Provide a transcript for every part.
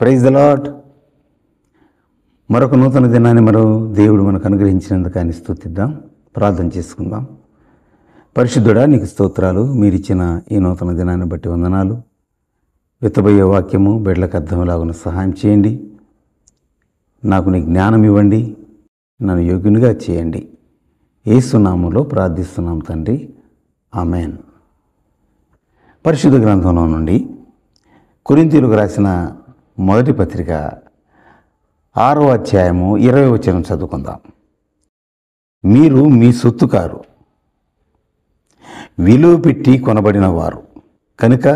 praise the lot మరొక నూతన దినాన్ని మరో దేవుడు మనకు అనుగ్రహించినందుకు ఆయన స్థుతిద్దాం ప్రార్థన చేసుకుందాం పరిశుద్ధుడా నీకు స్తోత్రాలు మీరిచ్చిన ఈ నూతన దినాన్ని బట్టి వందనాలు విత్తబోయే వాక్యము బిడ్డలకు అర్థంలాగున సహాయం చేయండి నాకు నీ జ్ఞానం ఇవ్వండి నన్ను యోగ్యునిగా చేయండి ఏసునామంలో ప్రార్థిస్తున్నాం తండ్రి ఆమెన్ పరిశుద్ధ గ్రంథంలో నుండి కురింతీలకు రాసిన మొదటి పత్రిక ఆరో అధ్యాయము ఇరవై వచనం చదువుకుందాం మీరు మీ సొత్తుకారు విలువ పెట్టి కొనబడిన వారు కనుక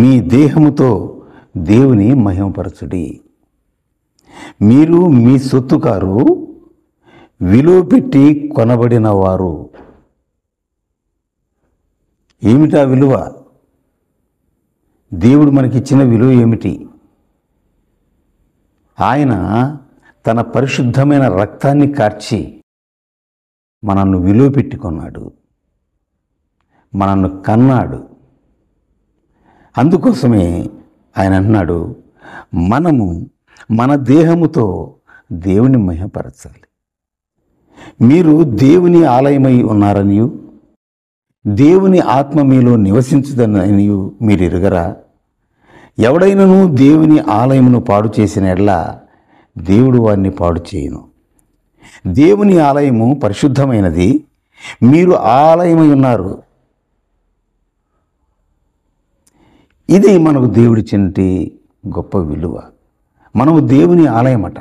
మీ దేహముతో దేవుని మహిమపరచుడి మీరు మీ సొత్తుకారు విలువ పెట్టి కొనబడిన వారు ఏమిటా విలువ దేవుడు మనకిచ్చిన విలువ ఏమిటి ఆయన తన పరిశుద్ధమైన రక్తాన్ని కార్చి మనల్ని విలువ పెట్టుకున్నాడు మనల్ని కన్నాడు అందుకోసమే ఆయన అన్నాడు మనము మన దేహముతో దేవుని మహిమపరచాలి మీరు దేవుని ఆలయమై ఉన్నారనియు దేవుని ఆత్మ మీలో నివసించదనియు మీరు ఎరగరా ఎవడైనను దేవుని ఆలయమును పాడు చేసిన ఎడల దేవుడు వారిని పాడు చేయను దేవుని ఆలయము పరిశుద్ధమైనది మీరు ఆలయమై ఉన్నారు ఇది మనకు దేవుడి దేవుడిచ్చినటి గొప్ప విలువ మనము దేవుని ఆలయమట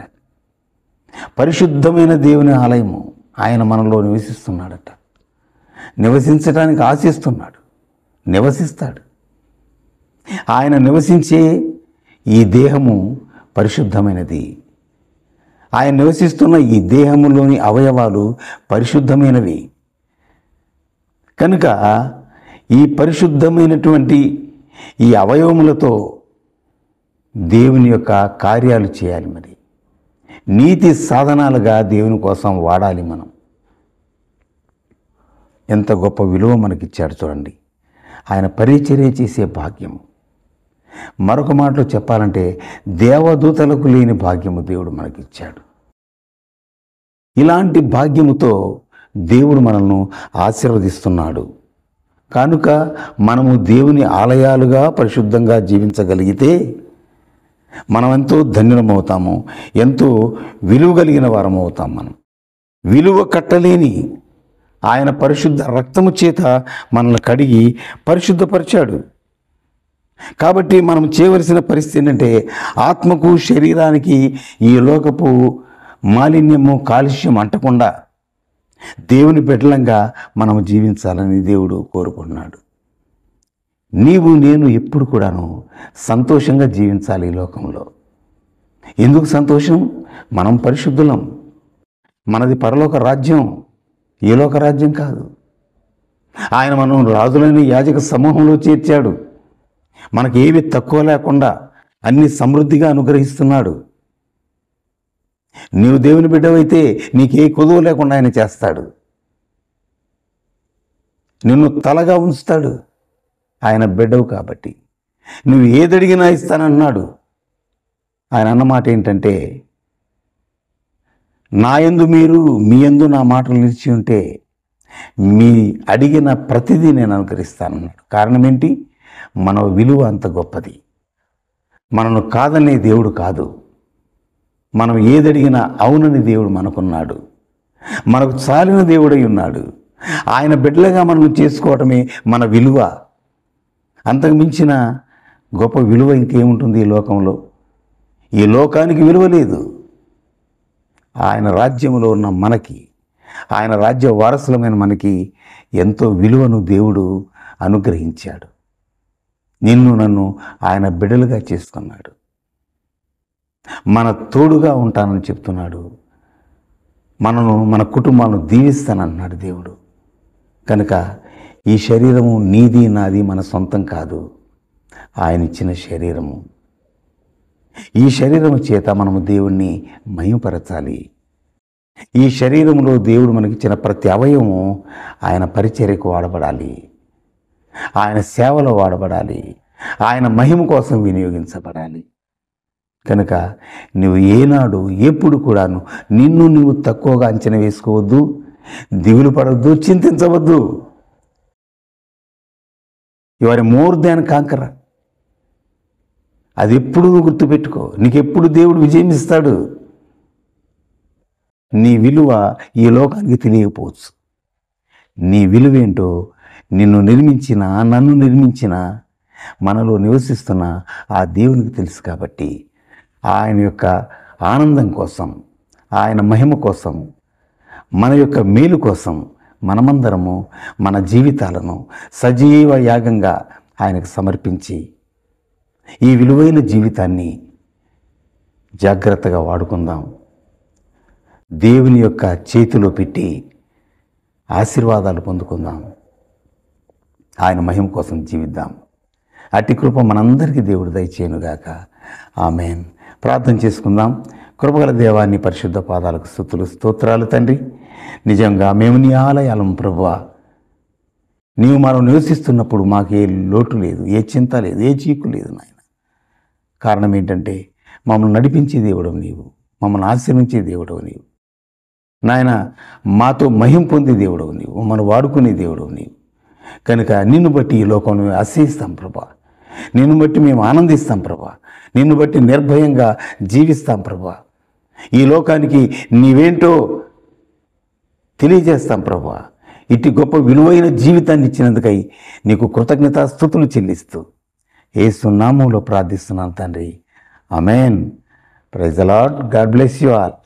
పరిశుద్ధమైన దేవుని ఆలయము ఆయన మనలో నివసిస్తున్నాడట నివసించడానికి ఆశిస్తున్నాడు నివసిస్తాడు ఆయన నివసించే ఈ దేహము పరిశుద్ధమైనది ఆయన నివసిస్తున్న ఈ దేహములోని అవయవాలు పరిశుద్ధమైనవి కనుక ఈ పరిశుద్ధమైనటువంటి ఈ అవయవములతో దేవుని యొక్క కార్యాలు చేయాలి మరి నీతి సాధనాలుగా దేవుని కోసం వాడాలి మనం ఎంత గొప్ప విలువ మనకిచ్చాడు చూడండి ఆయన పరిచర్య చేసే భాగ్యము మరొక మాటలో చెప్పాలంటే దేవదూతలకు లేని భాగ్యము దేవుడు మనకిచ్చాడు ఇలాంటి భాగ్యముతో దేవుడు మనల్ని ఆశీర్వదిస్తున్నాడు కనుక మనము దేవుని ఆలయాలుగా పరిశుద్ధంగా జీవించగలిగితే మనమెంతో ధన్యులమవుతాము ఎంతో విలువ కలిగిన వారం అవుతాం మనం విలువ కట్టలేని ఆయన పరిశుద్ధ రక్తము చేత మనల్ని కడిగి పరిశుద్ధపరిచాడు కాబట్టి మనం చేయవలసిన పరిస్థితి ఏంటంటే ఆత్మకు శరీరానికి ఈ లోకపు మాలిన్యము కాలుష్యం అంటకుండా దేవుని బిడ్డలంగా మనం జీవించాలని దేవుడు కోరుకుంటున్నాడు నీవు నేను ఎప్పుడు కూడాను సంతోషంగా జీవించాలి ఈ లోకంలో ఎందుకు సంతోషం మనం పరిశుద్ధులం మనది పరలోక రాజ్యం ఏ లోక రాజ్యం కాదు ఆయన మనం రాజులని యాజక సమూహంలో చేర్చాడు మనకి ఏవి తక్కువ లేకుండా అన్ని సమృద్ధిగా అనుగ్రహిస్తున్నాడు నీవు దేవుని బిడ్డవైతే నీకే కొదువు లేకుండా ఆయన చేస్తాడు నిన్ను తలగా ఉంచుతాడు ఆయన బిడ్డవు కాబట్టి నువ్వు ఏదడిగినా ఇస్తానన్నాడు ఆయన అన్నమాట ఏంటంటే నాయందు మీరు మీ యందు నా మాటలు నిలిచి ఉంటే మీ అడిగిన ప్రతిదీ నేను అనుకరిస్తానన్నాడు కారణం ఏంటి మన విలువ అంత గొప్పది మనను కాదనే దేవుడు కాదు మనం ఏదడిగినా అవునని దేవుడు మనకున్నాడు మనకు చాలిన దేవుడై ఉన్నాడు ఆయన బిడ్డలుగా మనం చేసుకోవటమే మన విలువ అంతకు మించిన గొప్ప విలువ ఇంకేముంటుంది ఈ లోకంలో ఈ లోకానికి విలువ లేదు ఆయన రాజ్యంలో ఉన్న మనకి ఆయన రాజ్య వారసులమైన మనకి ఎంతో విలువను దేవుడు అనుగ్రహించాడు నిన్ను నన్ను ఆయన బిడలుగా చేసుకున్నాడు మన తోడుగా ఉంటానని చెప్తున్నాడు మనను మన కుటుంబాలను దీవిస్తానన్నాడు దేవుడు కనుక ఈ శరీరము నీది నాది మన సొంతం కాదు ఆయన ఇచ్చిన శరీరము ఈ శరీరము చేత మనము దేవుణ్ణి మయంపరచాలి ఈ శరీరంలో దేవుడు మనకిచ్చిన ప్రతి అవయవము ఆయన పరిచర్యకు వాడబడాలి ఆయన సేవలో వాడబడాలి ఆయన మహిమ కోసం వినియోగించబడాలి కనుక నువ్వు ఏనాడు ఎప్పుడు కూడాను నిన్ను నువ్వు తక్కువగా అంచనా వేసుకోవద్దు దిగులు పడవద్దు చింతించవద్దు యువర్ మోర్ దాన్ కాంకర అది ఎప్పుడు నువ్వు గుర్తుపెట్టుకో నీకెప్పుడు దేవుడు విజయం ఇస్తాడు నీ విలువ ఈ లోకానికి తెలియకపోవచ్చు నీ విలువేంటో నిన్ను నిర్మించిన నన్ను నిర్మించిన మనలో నివసిస్తున్న ఆ దేవునికి తెలుసు కాబట్టి ఆయన యొక్క ఆనందం కోసం ఆయన మహిమ కోసం మన యొక్క మేలు కోసం మనమందరము మన జీవితాలను సజీవ యాగంగా ఆయనకు సమర్పించి ఈ విలువైన జీవితాన్ని జాగ్రత్తగా వాడుకుందాం దేవుని యొక్క చేతిలో పెట్టి ఆశీర్వాదాలు పొందుకుందాం ఆయన మహిమ కోసం జీవిద్దాం అట్టి కృప మనందరికీ దేవుడు దయచేయనుగాక ఆమెన్ ప్రార్థన చేసుకుందాం కృపగల దేవాన్ని పరిశుద్ధ పాదాలకు స్థుతులు స్తోత్రాలు తండ్రి నిజంగా మేము నీ ఆలయాలం ప్రభు నీవు మనం నివసిస్తున్నప్పుడు మాకు ఏ లోటు లేదు ఏ చింత లేదు ఏ చీకు లేదు నాయన కారణం ఏంటంటే మమ్మల్ని నడిపించే దేవుడు నీవు మమ్మల్ని ఆశ్రమించే దేవుడు నీవు నాయన మాతో మహిం పొందే దేవుడు నీవు మమ్మల్ని వాడుకునే దేవుడు నీవు కనుక నిన్ను బట్టి ఈ లోకం అసహిస్తాం ప్రభా నిన్ను బట్టి మేము ఆనందిస్తాం ప్రభా నిన్ను బట్టి నిర్భయంగా జీవిస్తాం ప్రభా ఈ లోకానికి నీవేంటో తెలియజేస్తాం ప్రభా ఇటు గొప్ప విలువైన జీవితాన్ని ఇచ్చినందుకై నీకు కృతజ్ఞతాస్థుతులు చెల్లిస్తూ ఏ సున్నామంలో ప్రార్థిస్తున్నాను తండ్రి amen praise the Lord God bless you all